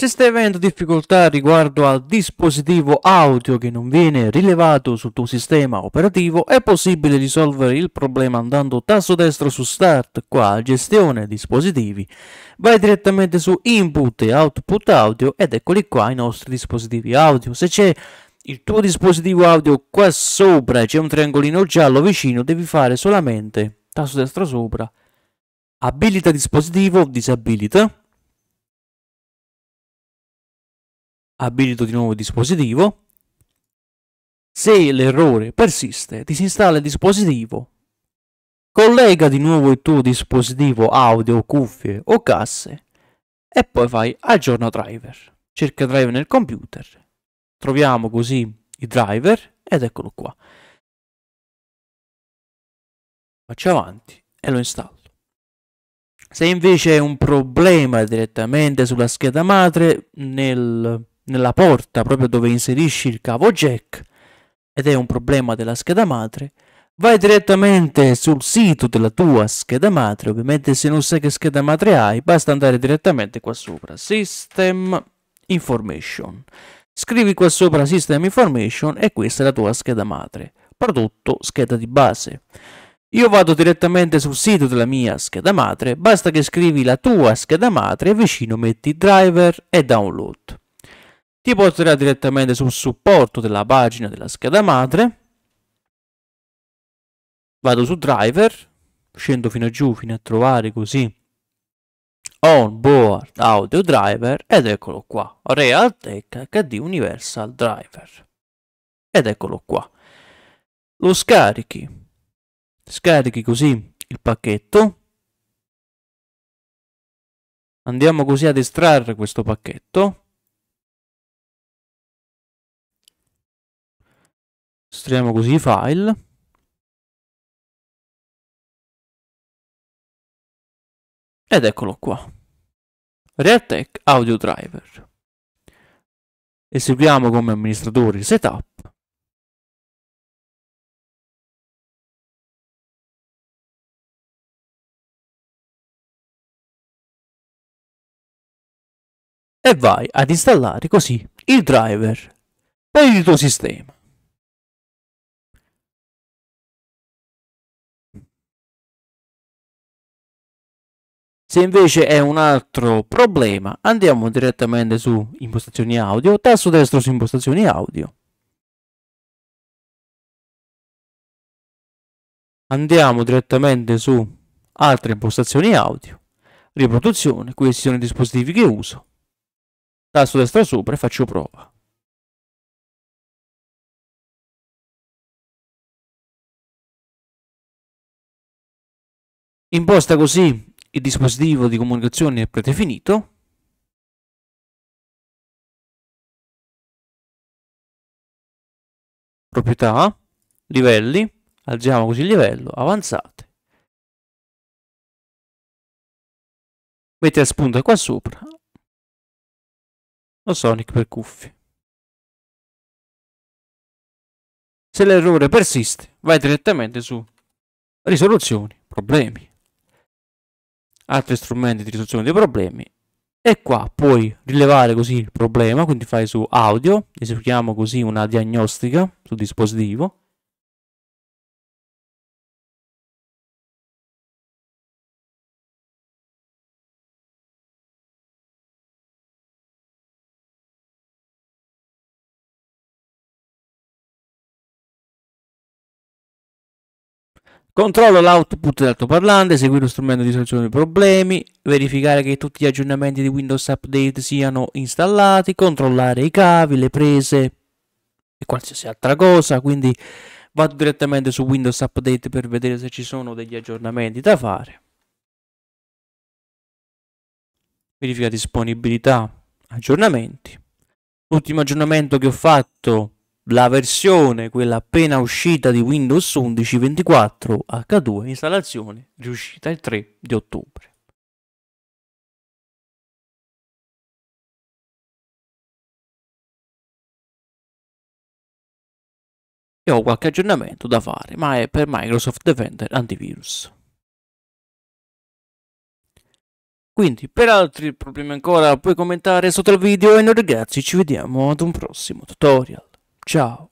Se stai avendo difficoltà riguardo al dispositivo audio che non viene rilevato sul tuo sistema operativo, è possibile risolvere il problema andando tasto destro su Start, qua Gestione dispositivi. Vai direttamente su Input e Output audio ed eccoli qua i nostri dispositivi audio. Se c'è il tuo dispositivo audio qua sopra e c'è un triangolino giallo vicino, devi fare solamente tasto destro sopra, abilita dispositivo, disabilita abilito di nuovo il dispositivo. Se l'errore persiste, disinstalla il dispositivo, collega di nuovo il tuo dispositivo audio, cuffie o casse e poi fai aggiorna driver. Cerca driver nel computer, troviamo così i driver ed eccolo qua. Faccio avanti e lo installo. Se invece è un problema direttamente sulla scheda madre, nel nella porta proprio dove inserisci il cavo jack ed è un problema della scheda madre, vai direttamente sul sito della tua scheda madre, ovviamente se non sai che scheda madre hai, basta andare direttamente qua sopra, System Information. Scrivi qua sopra System Information e questa è la tua scheda madre, prodotto scheda di base. Io vado direttamente sul sito della mia scheda madre, basta che scrivi la tua scheda madre e vicino metti driver e download ti porterà direttamente sul supporto della pagina della scheda madre. Vado su driver, scendo fino giù fino a trovare così onboard audio driver ed eccolo qua, Realtek HD Universal Driver. Ed eccolo qua. Lo scarichi. Scarichi così il pacchetto. Andiamo così ad estrarre questo pacchetto Estraiamo così i file. Ed eccolo qua. Realtek Audio Driver. Eseguiamo come amministratore il setup. E vai ad installare così il driver per il tuo sistema. Se invece è un altro problema, andiamo direttamente su impostazioni audio, tasto destro su impostazioni audio. Andiamo direttamente su altre impostazioni audio, riproduzione, questi sono i dispositivi che uso. Tasto destro sopra e faccio prova. Imposta così il dispositivo di comunicazione è predefinito proprietà livelli alziamo così il livello avanzate mette la spunta qua sopra lo Sonic per cuffie se l'errore persiste vai direttamente su risoluzioni problemi altri strumenti di risoluzione dei problemi e qua puoi rilevare così il problema, quindi fai su audio, eseguiamo così una diagnostica sul dispositivo Controllo l'output dell'altoparlante, seguire lo strumento di risoluzione dei problemi, verificare che tutti gli aggiornamenti di Windows Update siano installati, controllare i cavi, le prese e qualsiasi altra cosa, quindi vado direttamente su Windows Update per vedere se ci sono degli aggiornamenti da fare. Verifica disponibilità, aggiornamenti. L'ultimo aggiornamento che ho fatto la versione, quella appena uscita di Windows 11 24 H2, installazione riuscita il 3 di ottobre. E ho qualche aggiornamento da fare, ma è per Microsoft Defender Antivirus. Quindi, per altri problemi ancora, puoi commentare sotto il video e noi ragazzi ci vediamo ad un prossimo tutorial. Tchau.